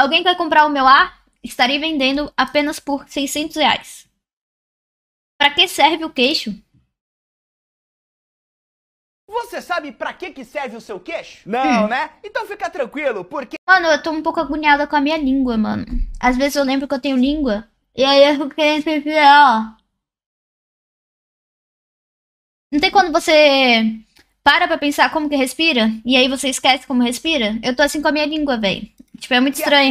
Alguém quer comprar o meu ar? Estarei vendendo apenas por 600 reais. Para que serve o queixo? Você sabe para que que serve o seu queixo? Não, hum. né? Então fica tranquilo, porque... Mano, eu tô um pouco agoniada com a minha língua, mano. Às vezes eu lembro que eu tenho língua. E aí eu fico querendo ó. Não tem quando você para pra pensar como que respira? E aí você esquece como respira? Eu tô assim com a minha língua, velho. Tipo, é muito é estranho.